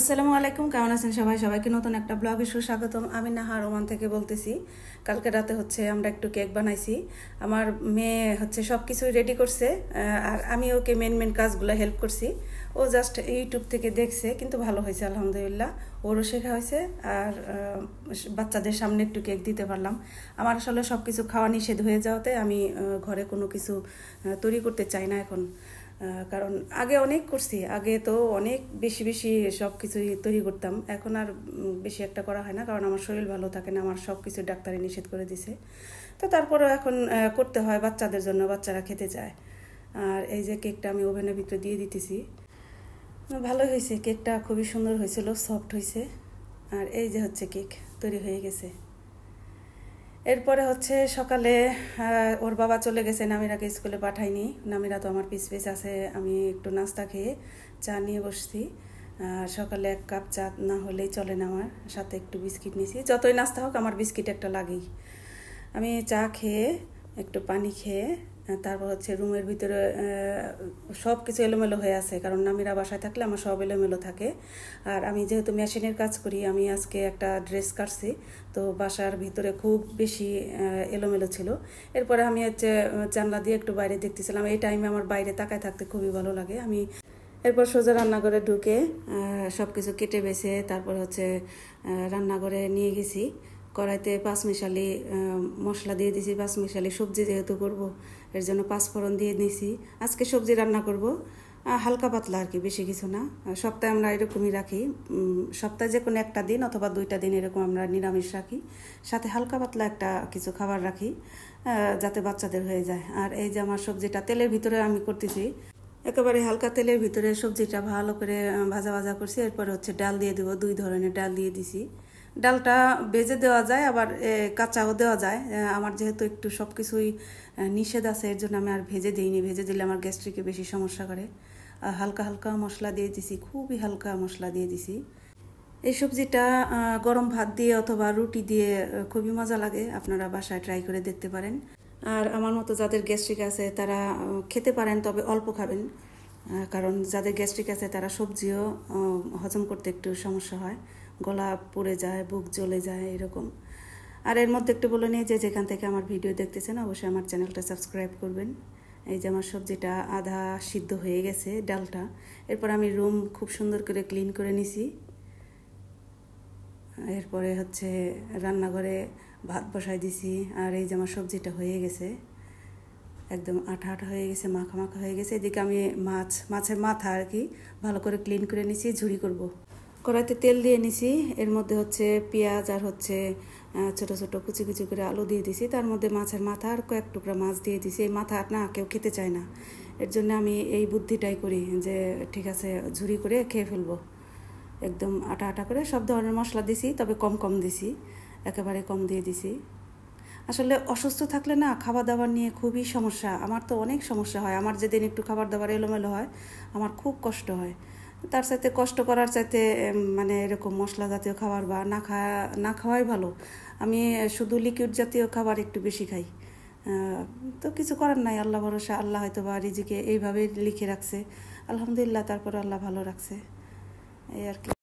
আসসালামু আলাইকুম কেমন আছেন সবাই সবাইকে নতুন একটা ব্লগে সুস্বাগতম আমি নাহা রোমান থেকে বলতেছি কালকে রাতে হচ্ছে আমরা একটু কেক বানাইছি আমার মেয়ে হচ্ছে সব কিছুই রেডি করছে আর আমি ওকে মেন মেন কাজগুলো হেল্প করছি ও জাস্ট ইউটিউব থেকে দেখছে কিন্তু ভালো হয়েছে আলহামদুলিল্লাহ ওরও শেখা হয়েছে আর বাচ্চাদের সামনে একটু কেক দিতে পারলাম আমার আসলে সব কিছু খাওয়া নিষেধ হয়ে যাওয়াতে আমি ঘরে কোনো কিছু তৈরি করতে চাই না এখন কারণ আগে অনেক করছি আগে তো অনেক বেশি বেশি সব কিছুই তৈরি করতাম এখন আর বেশি একটা করা হয় না কারণ আমার শরীর ভালো থাকে না আমার সব কিছু ডাক্তারে নিষেধ করে দিছে তো তারপরেও এখন করতে হয় বাচ্চাদের জন্য বাচ্চারা খেতে চায় আর এই যে কেকটা আমি ওভেনের ভিতরে দিয়ে দিতেছি ভালোই হয়েছে কেকটা খুবই সুন্দর হয়েছিল সফট হয়েছে আর এই যে হচ্ছে কেক তৈরি হয়ে গেছে এরপরে হচ্ছে সকালে ওর বাবা চলে গেছে নামিরাকে স্কুলে পাঠাইনি নামিরা তো আমার পিস পিস আছে আমি একটু নাস্তা খেয়ে চা নিয়ে বসছি সকালে এক কাপ চা না হলেই চলে না আমার সাথে একটু বিস্কিট নিয়েছি যতই নাস্তা হোক আমার বিস্কিট একটা লাগেই আমি চা খেয়ে একটু পানি খেয়ে তারপর হচ্ছে রুমের ভিতরে সব কিছু এলোমেলো হয়ে আছে কারণ নামিরা বাসায় থাকলে আমার সব এলোমেলো থাকে আর আমি যেহেতু মেশিনের কাজ করি আমি আজকে একটা ড্রেস কাটছি তো বাসার ভিতরে খুব বেশি এলোমেলো ছিল এরপরে আমি হচ্ছে জানলা দিয়ে একটু বাইরে দেখতেছিলাম এই টাইমে আমার বাইরে তাকায় থাকতে খুবই ভালো লাগে আমি এরপর সোজা রান্নাঘরে ঢুকে সব কিছু কেটে বেছে তারপর হচ্ছে রান্নাঘরে নিয়ে গেছি কড়াইতে পাঁচ মিশালি মশলা দিয়ে দিয়েছি পাঁচ মিশালি সবজি যেহেতু করবো এর জন্য পাঁচফোড়ন দিয়ে নিছি আজকে সবজি রান্না করব হালকা পাতলা আর কি বেশি কিছু না সপ্তাহে আমরা এরকমই রাখি সপ্তাহে যে কোনো একটা দিন অথবা দুইটা দিন এরকম আমরা নিরামিষ রাখি সাথে হালকা পাতলা একটা কিছু খাবার রাখি যাতে বাচ্চাদের হয়ে যায় আর এই যে আমার সবজিটা তেলের ভিতরে আমি করতেছি একেবারে হালকা তেলের ভিতরে সবজিটা ভালো করে ভাজা ভাজা করছি এরপর হচ্ছে ডাল দিয়ে দেবো দুই ধরনের ডাল দিয়ে দিছি ডালটা বেজে দেওয়া যায় আবার কাঁচাও দেওয়া যায় আমার যেহেতু একটু সব কিছুই নিষেধ আছে এর জন্য আমি আর ভেজে দিইনি ভেজে দিলে আমার গ্যাস্ট্রিকে বেশি সমস্যা করে হালকা হালকা মশলা দিয়ে দিছি খুবই হালকা মশলা দিয়ে দিছি এই সবজিটা গরম ভাত দিয়ে অথবা রুটি দিয়ে খুবই মজা লাগে আপনারা বাসায় ট্রাই করে দেখতে পারেন আর আমার মতো যাদের গ্যাস্ট্রিক আছে তারা খেতে পারেন তবে অল্প খাবেন কারণ যাদের গ্যাস্ট্রিক আছে তারা সবজিও হজম করতে একটু সমস্যা হয় গলা পড়ে যায় বুক জ্বলে যায় এরকম আর এর মধ্যে একটু বলে নিয়ে যে যেখান থেকে আমার ভিডিও দেখতেছেন অবশ্যই আমার চ্যানেলটা সাবস্ক্রাইব করবেন এই যে আমার সবজিটা আধা সিদ্ধ হয়ে গেছে ডালটা এরপর আমি রুম খুব সুন্দর করে ক্লিন করে নিছি এরপরে হচ্ছে রান্নাঘরে ভাত বসাই দিছি আর এই যে আমার সবজিটা হয়ে গেছে একদম আঠা আঠা হয়ে গেছে মাখা মাখা হয়ে গেছে এদিকে আমি মাছ মাছের মাথা আর কি ভালো করে ক্লিন করে নিছি ঝুড়ি করব। কড়াইতে তেল দিয়ে নিছি এর মধ্যে হচ্ছে পেঁয়াজ আর হচ্ছে ছোট ছোট কুচি কুচি করে আলু দিয়ে দিছি তার মধ্যে মাছের মাথা আর কয়েক টুকরা মাছ দিয়ে দিছি এই মাথা না কেউ খেতে চায় না এর জন্য আমি এই বুদ্ধিটাই করি যে ঠিক আছে ঝুরি করে খেয়ে ফেলব একদম আটা আটা করে সব ধরনের মশলা দিছি তবে কম কম দিছি একেবারে কম দিয়ে দিছি আসলে অসুস্থ থাকলে না খাবার দাবার নিয়ে খুবই সমস্যা আমার তো অনেক সমস্যা হয় আমার যেদিন একটু খাবার দাবার এলোমেলো হয় আমার খুব কষ্ট হয় তার সাথে কষ্ট করার চাইতে মানে এরকম মশলা জাতীয় খাবার বা না খাওয়া না খাওয়াই ভালো আমি শুধু লিকুইড জাতীয় খাবার একটু বেশি খাই তো কিছু করার নাই আল্লাহ ভরসা আল্লাহ হয়তো বা রিজিকে এইভাবে লিখে রাখছে আলহামদুলিল্লাহ তারপর আল্লাহ ভালো রাখছে এই আর কি